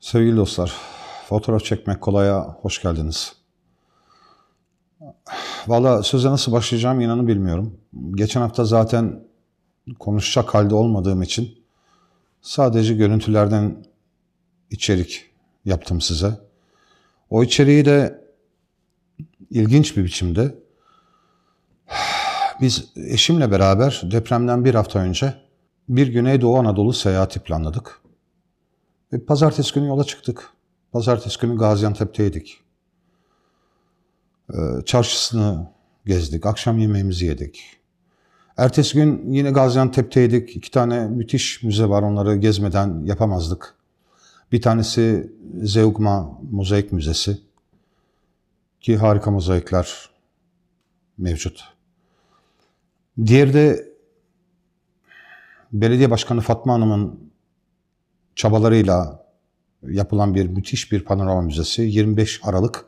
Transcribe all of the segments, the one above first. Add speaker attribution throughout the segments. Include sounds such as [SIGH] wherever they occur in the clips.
Speaker 1: Sevgili dostlar, fotoğraf çekmek kolaya hoş geldiniz. Valla söze nasıl başlayacağım inanı bilmiyorum. Geçen hafta zaten konuşacak halde olmadığım için sadece görüntülerden içerik yaptım size. O içeriği de ilginç bir biçimde biz eşimle beraber depremden bir hafta önce bir Güneydoğu Anadolu seyahati planladık. Ve pazartesi günü yola çıktık. Pazartesi günü Gaziantep'teydik. Ee, çarşısını gezdik, akşam yemeğimizi yedik. Ertesi gün yine Gaziantep'teydik. İki tane müthiş müze var, onları gezmeden yapamazdık. Bir tanesi Zeugma Mozaik Müzesi ki harika mozaikler mevcut. Diğeri de belediye başkanı Fatma Hanım'ın çabalarıyla yapılan bir müthiş bir panorama müzesi 25 Aralık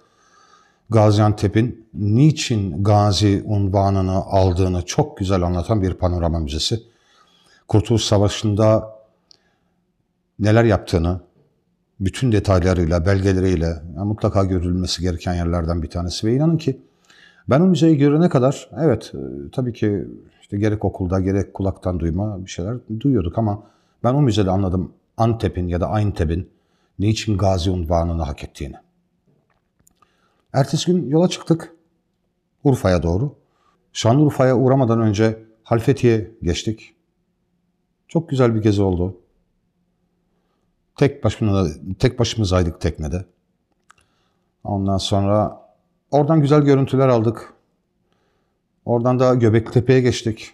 Speaker 1: Gaziantep'in niçin Gazi unvanını aldığını çok güzel anlatan bir panorama müzesi. Kurtuluş Savaşı'nda neler yaptığını, bütün detaylarıyla, belgeleriyle yani mutlaka görülmesi gereken yerlerden bir tanesi. Ve inanın ki ben o müzeyi görene kadar evet e, tabii ki işte gerek okulda gerek kulaktan duyma bir şeyler duyuyorduk ama ben o müzede anladım Antep'in ya da Aintep'in niçin Gazi unvanını hak ettiğini. Ertesi gün yola çıktık Urfa'ya doğru. Şanlıurfa'ya uğramadan önce Halfeti'ye geçtik. Çok güzel bir gezi oldu. Tek başına tek başımızaydık teknede. Ondan sonra oradan güzel görüntüler aldık. Oradan da Göbeklitepe'ye geçtik.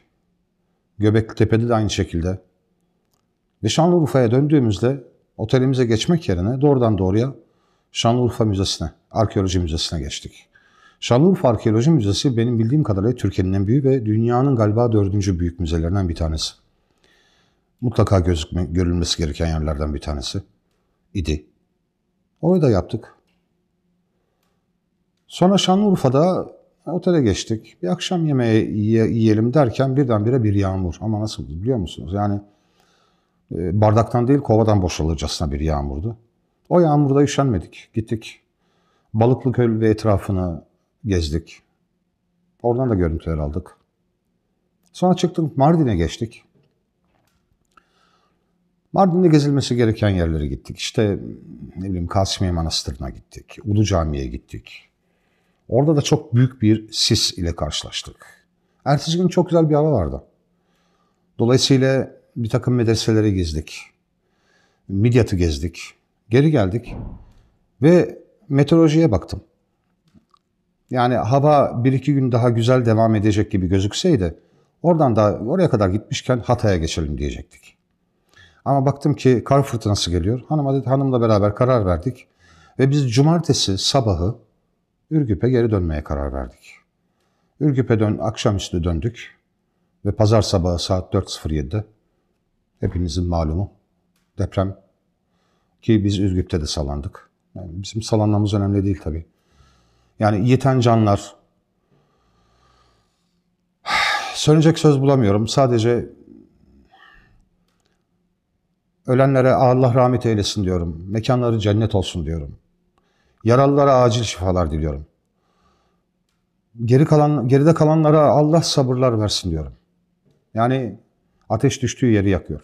Speaker 1: Göbeklitepe'de de aynı şekilde. Ve Şanlıurfa'ya döndüğümüzde otelimize geçmek yerine doğrudan doğruya Şanlıurfa Müzesi'ne, Arkeoloji Müzesi'ne geçtik. Şanlıurfa Arkeoloji Müzesi benim bildiğim kadarıyla Türkiye'nin en büyüğü ve dünyanın galiba dördüncü büyük müzelerinden bir tanesi mutlaka gözükme, görülmesi gereken yerlerden bir tanesi idi. Orayı da yaptık. Sonra Şanlıurfa'da otele geçtik. Bir akşam yemeği yiyelim derken birdenbire bir yağmur. Ama nasıldı biliyor musunuz? Yani e, bardaktan değil kovadan boşalırcasına bir yağmurdu. O yağmurda üşenmedik. Gittik. Balıklı köy ve etrafını gezdik. Oradan da görüntüler aldık. Sonra çıktık Mardin'e geçtik. Mardin'de gezilmesi gereken yerlere gittik. İşte ne bileyim Kasımiye Manastırı'na gittik. Ulu Camii'ye gittik. Orada da çok büyük bir sis ile karşılaştık. Ertesi gün çok güzel bir hava vardı. Dolayısıyla bir takım medreseleri gezdik. Midyat'ı gezdik. Geri geldik ve meteorolojiye baktım. Yani hava bir iki gün daha güzel devam edecek gibi gözükseydi oradan da oraya kadar gitmişken Hatay'a geçelim diyecektik. Ama baktım ki kar fırtınası geliyor. Hanıma dedi, hanımla beraber karar verdik. Ve biz cumartesi sabahı Ürgüp'e geri dönmeye karar verdik. Ürgüp'e dön, akşamüstü döndük. Ve pazar sabahı saat 4.07'de hepinizin malumu deprem ki biz Ürgüp'te de salandık. Yani bizim salanmamız önemli değil tabii. Yani yiten canlar, [SIGHS] söyleyecek söz bulamıyorum. Sadece Ölenlere Allah rahmet eylesin diyorum. Mekanları cennet olsun diyorum. Yaralılara acil şifalar diliyorum. Geri kalan, geride kalanlara Allah sabırlar versin diyorum. Yani ateş düştüğü yeri yakıyor.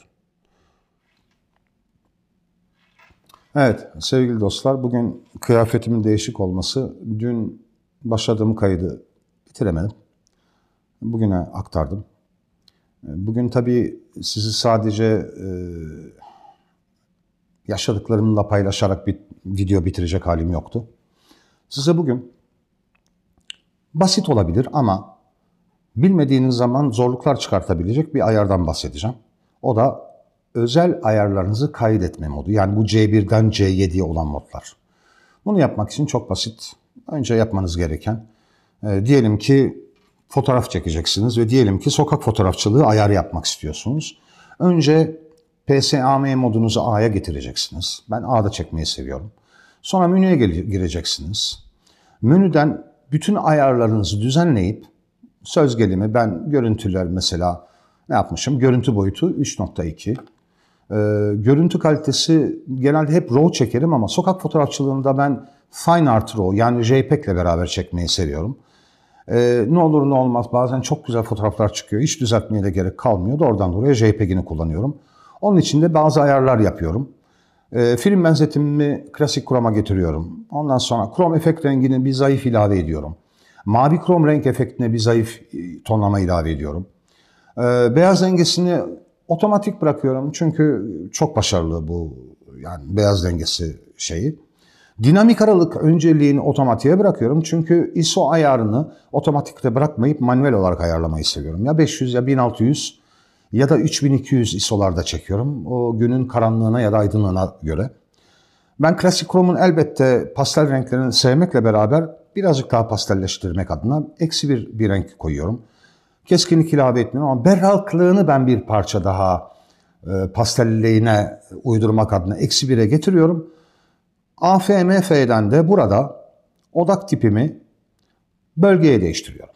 Speaker 1: Evet sevgili dostlar bugün kıyafetimin değişik olması dün başladığım kaydı bitiremedim. Bugüne aktardım. Bugün tabii sizi sadece yaşadıklarımla paylaşarak bir video bitirecek halim yoktu. Size bugün basit olabilir ama bilmediğiniz zaman zorluklar çıkartabilecek bir ayardan bahsedeceğim. O da özel ayarlarınızı kaydetme modu. Yani bu C1'den C7'ye olan modlar. Bunu yapmak için çok basit. Önce yapmanız gereken e, diyelim ki fotoğraf çekeceksiniz ve diyelim ki sokak fotoğrafçılığı ayarı yapmak istiyorsunuz. Önce PSAM modunuzu A'ya getireceksiniz. Ben A'da çekmeyi seviyorum. Sonra menüye gireceksiniz. Menüden bütün ayarlarınızı düzenleyip söz gelimi ben görüntüler mesela ne yapmışım? Görüntü boyutu 3.2. Ee, görüntü kalitesi genelde hep RAW çekerim ama sokak fotoğrafçılığında ben Fine Art RAW yani JPEG ile beraber çekmeyi seviyorum. Ee, ne olur ne olmaz bazen çok güzel fotoğraflar çıkıyor. Hiç düzeltmeye de gerek kalmıyor. Doğrudan doğruya JPEG'ini kullanıyorum. Onun için de bazı ayarlar yapıyorum. E, film benzetimimi klasik kroma getiriyorum. Ondan sonra krom efekt rengini bir zayıf ilave ediyorum. Mavi krom renk efektine bir zayıf e, tonlama ilave ediyorum. E, beyaz dengesini otomatik bırakıyorum çünkü çok başarılı bu yani beyaz dengesi şeyi. Dinamik aralık önceliğini otomatiğe bırakıyorum çünkü ISO ayarını otomatikte bırakmayıp manuel olarak ayarlamayı seviyorum. Ya 500 ya 1600 ya da 3200 ISO'larda çekiyorum. O günün karanlığına ya da aydınlığına göre. Ben klasik kromun elbette pastel renklerini sevmekle beraber birazcık daha pastelleştirmek adına eksi bir, bir renk koyuyorum. Keskinlik ilave etmiyorum ama berraklığını ben bir parça daha e, pastelliğine uydurmak adına eksi bire getiriyorum. AFMF'den de burada odak tipimi bölgeye değiştiriyorum.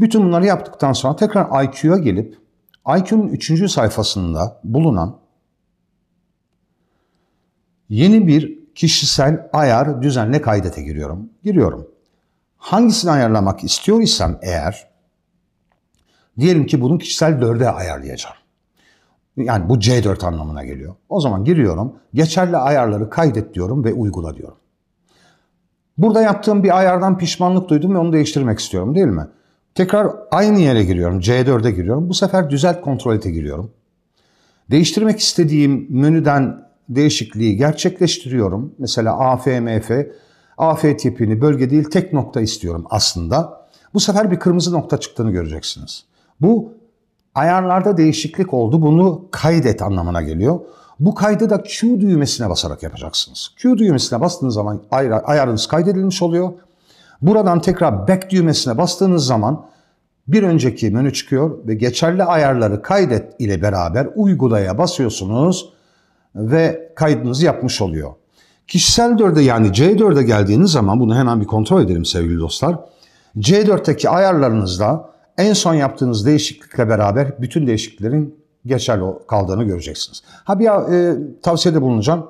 Speaker 1: Bütün bunları yaptıktan sonra tekrar IQ'ya gelip IQ'nun 3. sayfasında bulunan yeni bir kişisel ayar düzenle kaydete giriyorum. Giriyorum. Hangisini ayarlamak istiyorsam eğer diyelim ki bunu kişisel 4'e ayarlayacağım. Yani bu C4 anlamına geliyor. O zaman giriyorum. Geçerli ayarları kaydet diyorum ve uygula diyorum. Burada yaptığım bir ayardan pişmanlık duydum ve onu değiştirmek istiyorum değil mi? Tekrar aynı yere giriyorum. C4'e giriyorum. Bu sefer düzelt kontrol ete giriyorum. Değiştirmek istediğim menüden değişikliği gerçekleştiriyorum. Mesela AFMF, AF tipini bölge değil tek nokta istiyorum aslında. Bu sefer bir kırmızı nokta çıktığını göreceksiniz. Bu ayarlarda değişiklik oldu. Bunu kaydet anlamına geliyor. Bu kaydı da Q düğmesine basarak yapacaksınız. Q düğmesine bastığınız zaman ayarınız kaydedilmiş oluyor. Buradan tekrar back düğmesine bastığınız zaman bir önceki menü çıkıyor ve geçerli ayarları kaydet ile beraber uygulaya basıyorsunuz ve kaydınızı yapmış oluyor. Kişisel 4'e yani C4'e geldiğiniz zaman bunu hemen bir kontrol edelim sevgili dostlar. C4'teki ayarlarınızda en son yaptığınız değişiklikle beraber bütün değişikliklerin geçerli kaldığını göreceksiniz. Ha bir e, tavsiyede bulunacağım.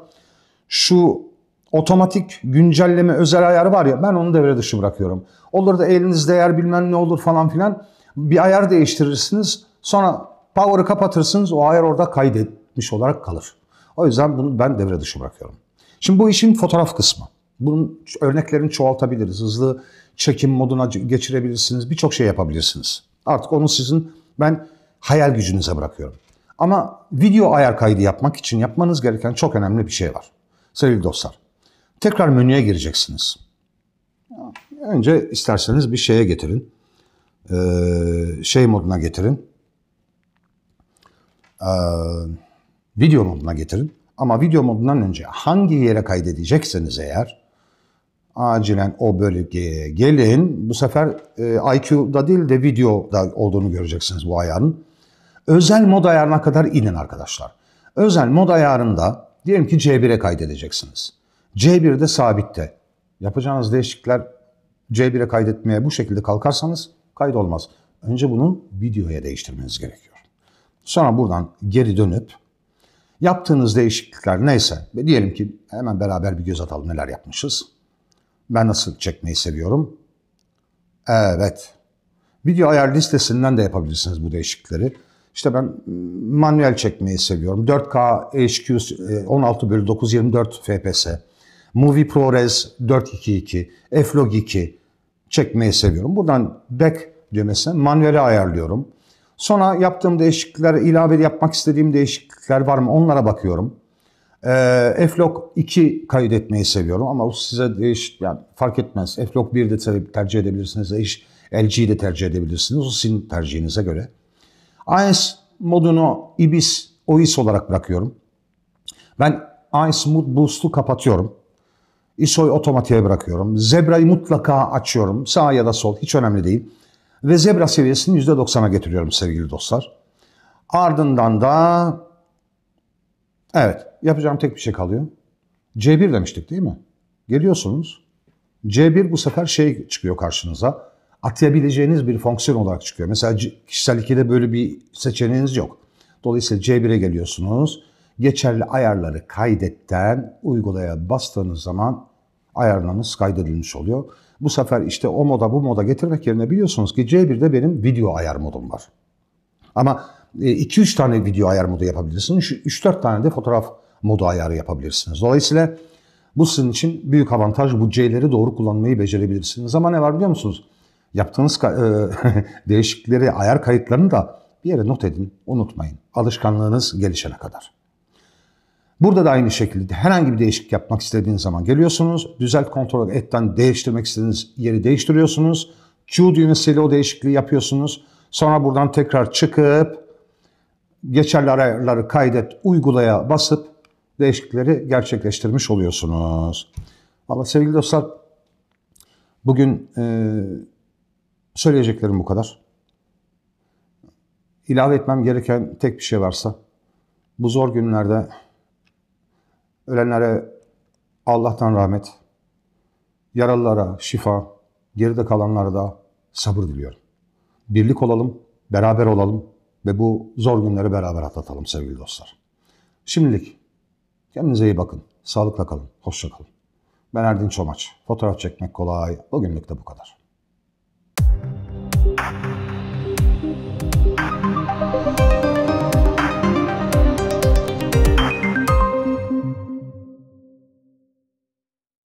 Speaker 1: Şu otomatik güncelleme özel ayarı var ya ben onu devre dışı bırakıyorum. Olur da elinizde eğer bilmem ne olur falan filan bir ayar değiştirirsiniz. Sonra power'ı kapatırsınız o ayar orada kaydetmiş olarak kalır. O yüzden bunu ben devre dışı bırakıyorum. Şimdi bu işin fotoğraf kısmı. Bunun örneklerini çoğaltabiliriz. Hızlı çekim moduna geçirebilirsiniz. Birçok şey yapabilirsiniz. Artık onu sizin ben hayal gücünüze bırakıyorum. Ama video ayar kaydı yapmak için yapmanız gereken çok önemli bir şey var. Sevgili dostlar. Tekrar menüye gireceksiniz. Önce isterseniz bir şeye getirin. Ee, şey moduna getirin. Ee, video moduna getirin. Ama video modundan önce hangi yere kaydedecekseniz eğer acilen o bölgeye gelin. Bu sefer e, IQ'da değil de videoda olduğunu göreceksiniz bu ayarın. Özel mod ayarına kadar inin arkadaşlar. Özel mod ayarında diyelim ki C1'e kaydedeceksiniz. C1'de sabitte. Yapacağınız değişiklikler C1'e kaydetmeye bu şekilde kalkarsanız kaydolmaz. Önce bunun videoya değiştirmeniz gerekiyor. Sonra buradan geri dönüp yaptığınız değişiklikler neyse diyelim ki hemen beraber bir göz atalım neler yapmışız. Ben nasıl çekmeyi seviyorum. Evet. Video ayar listesinden de yapabilirsiniz bu değişiklikleri. İşte ben ıı, manuel çekmeyi seviyorum. 4K HQ 16 bölü 9 24 FPS. Movie ProRes 422, Flog 2 çekmeyi seviyorum. Buradan back düğmesine manuele ayarlıyorum. Sonra yaptığım değişiklikler, ilave yapmak istediğim değişiklikler var mı onlara bakıyorum. E, ee, Flog 2 kaydetmeyi seviyorum ama o size değiş, yani fark etmez. Flog 1 de tercih edebilirsiniz, LG'yi de tercih edebilirsiniz. O sizin tercihinize göre. AES modunu IBIS, OIS olarak bırakıyorum. Ben AES Mood Boost'u kapatıyorum. ISO'yu otomatiğe bırakıyorum. Zebra'yı mutlaka açıyorum. Sağ ya da sol hiç önemli değil. Ve zebra seviyesini %90'a getiriyorum sevgili dostlar. Ardından da evet yapacağım tek bir şey kalıyor. C1 demiştik değil mi? Geliyorsunuz. C1 bu sefer şey çıkıyor karşınıza. Atayabileceğiniz bir fonksiyon olarak çıkıyor. Mesela kişisel 2'de böyle bir seçeneğiniz yok. Dolayısıyla C1'e geliyorsunuz. Geçerli ayarları kaydetten uygulaya bastığınız zaman ayarlarınız kaydedilmiş oluyor. Bu sefer işte o moda bu moda getirmek yerine biliyorsunuz ki C1'de benim video ayar modum var. Ama 2-3 e, tane video ayar modu yapabilirsiniz. 3-4 tane de fotoğraf modu ayarı yapabilirsiniz. Dolayısıyla bu sizin için büyük avantaj. Bu C'leri doğru kullanmayı becerebilirsiniz. Ama ne var biliyor musunuz? Yaptığınız e, [LAUGHS] değişiklikleri, ayar kayıtlarını da bir yere not edin. Unutmayın. Alışkanlığınız gelişene kadar. Burada da aynı şekilde herhangi bir değişiklik yapmak istediğiniz zaman geliyorsunuz. Düzelt kontrol etten değiştirmek istediğiniz yeri değiştiriyorsunuz. Q düğmesiyle o değişikliği yapıyorsunuz. Sonra buradan tekrar çıkıp geçerli ayarları kaydet uygulaya basıp değişiklikleri gerçekleştirmiş oluyorsunuz. Valla sevgili dostlar bugün e, söyleyeceklerim bu kadar. İlave etmem gereken tek bir şey varsa bu zor günlerde Ölenlere Allah'tan rahmet, yaralılara şifa, geride kalanlara da sabır diliyorum. Birlik olalım, beraber olalım ve bu zor günleri beraber atlatalım sevgili dostlar. Şimdilik kendinize iyi bakın, sağlıkla kalın, hoşça kalın. Ben Erdin Çomaç. Fotoğraf çekmek kolay. Bugünlük de bu kadar.